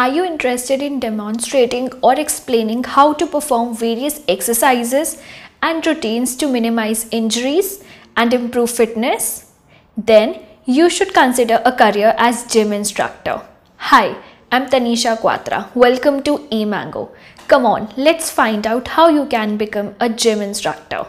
Are you interested in demonstrating or explaining how to perform various exercises and routines to minimize injuries and improve fitness? Then you should consider a career as gym instructor. Hi, I'm Tanisha Quatra. Welcome to eMango. Come on, let's find out how you can become a gym instructor.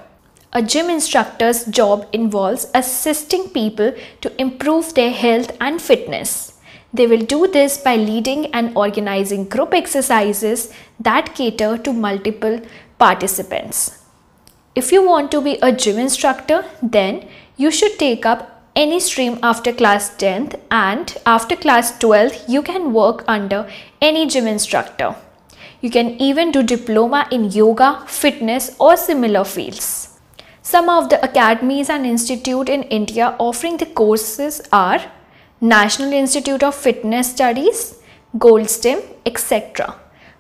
A gym instructor's job involves assisting people to improve their health and fitness. They will do this by leading and organizing group exercises that cater to multiple participants. If you want to be a gym instructor, then you should take up any stream after class 10th and after class 12th you can work under any gym instructor. You can even do diploma in yoga, fitness or similar fields. Some of the academies and institute in India offering the courses are National Institute of Fitness Studies, Goldstem, etc.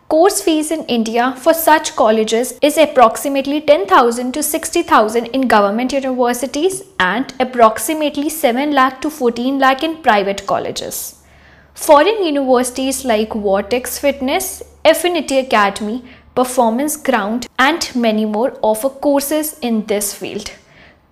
Course fees in India for such colleges is approximately 10,000 to 60,000 in government universities and approximately 7 lakh to 14 lakh in private colleges. Foreign universities like Vortex Fitness, Affinity Academy, Performance Ground and many more offer courses in this field.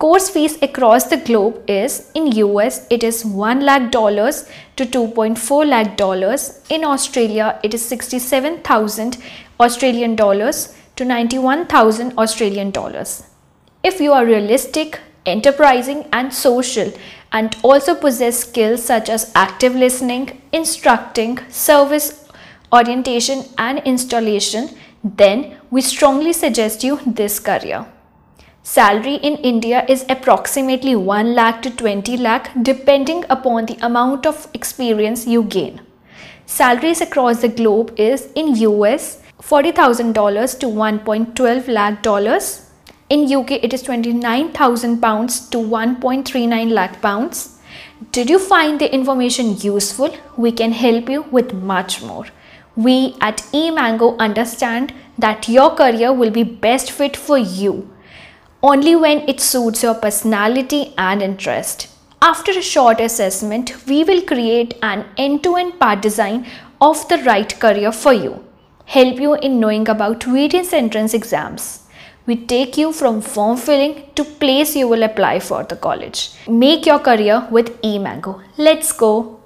Course fees across the globe is in US it is 1 lakh dollars to 2.4 lakh dollars. In Australia it is 67,000 Australian dollars to 91,000 Australian dollars. If you are realistic, enterprising and social and also possess skills such as active listening, instructing, service orientation and installation, then we strongly suggest you this career. Salary in India is approximately 1 lakh to 20 lakh depending upon the amount of experience you gain. Salaries across the globe is in US $40,000 to 1.12 lakh dollars. In UK it is 29,000 pounds to 1.39 lakh pounds. Did you find the information useful? We can help you with much more. We at eMango understand that your career will be best fit for you only when it suits your personality and interest. After a short assessment, we will create an end-to-end path part design of the right career for you, help you in knowing about various entrance exams. We take you from form filling to place you will apply for the college. Make your career with eMango. Let's go!